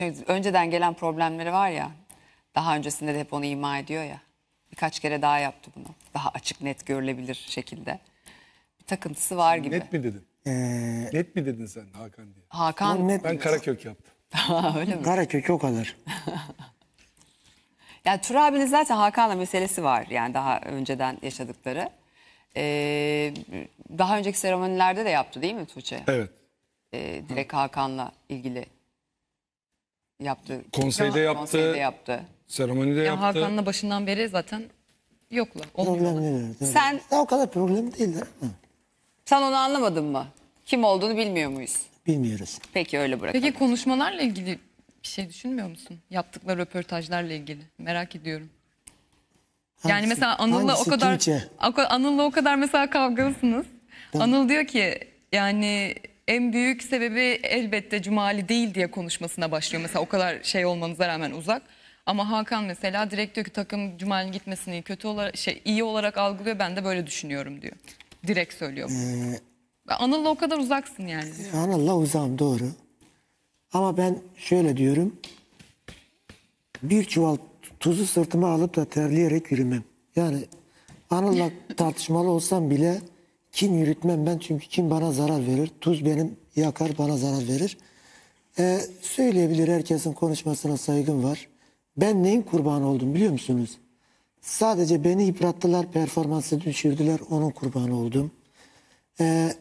Şey, önceden gelen problemleri var ya, daha öncesinde de hep onu ima ediyor ya. Birkaç kere daha yaptı bunu. Daha açık net görülebilir şekilde. Bir takıntısı var gibi. Net mi dedin? Ee, net mi dedin sen Hakan diye? Hakan. Net ben Karakök yaptım. Öyle mi? Karakök o kadar. yani Tur abinin zaten Hakan'la meselesi var. Yani daha önceden yaşadıkları. Ee, daha önceki seremonilerde de yaptı değil mi Tuğçe? Evet. Ee, direkt Hakan'la ilgili yaptı. Konseyde yaptı. Konseyde yaptı. Seremonide Ya yaptı. Hakan'la başından beri zaten yokla. Problem değil. Sen- Ya o kadar problem değil. de, Sen onu anlamadın mı? Kim olduğunu bilmiyor muyuz? Bilmiyoruz. Peki öyle bırakalım. Peki konuşmalarla ilgili bir şey düşünmüyor musun? Yaptıkları röportajlarla ilgili. Merak ediyorum. yani mesela Anıl'la o kadar Anıl'la o kadar mesela kavgalısınız. Anıl diyor ki yani en büyük sebebi elbette Cumali değil diye konuşmasına başlıyor. Mesela o kadar şey olmanıza rağmen uzak. Ama Hakan mesela direkt diyor ki takım Cumali'nin gitmesini kötü olarak şey iyi olarak algılıyor ben de böyle düşünüyorum diyor. Direkt söylüyor. Ee, Anıl'la o kadar uzaksın yani. E, Anıl'la uzağım doğru. Ama ben şöyle diyorum. Bir çuval tuzu sırtıma alıp da terleyerek yürümem. Yani Anıl'la tartışmalı olsam bile kim yürütmem ben çünkü kim bana zarar verir? Tuz benim yakar bana zarar verir. Ee, söyleyebilir herkesin konuşmasına saygım var. Ben neyin kurbanı oldum biliyor musunuz? Sadece beni yıprattılar, performansı düşürdüler, onun kurbanı oldum. Ee,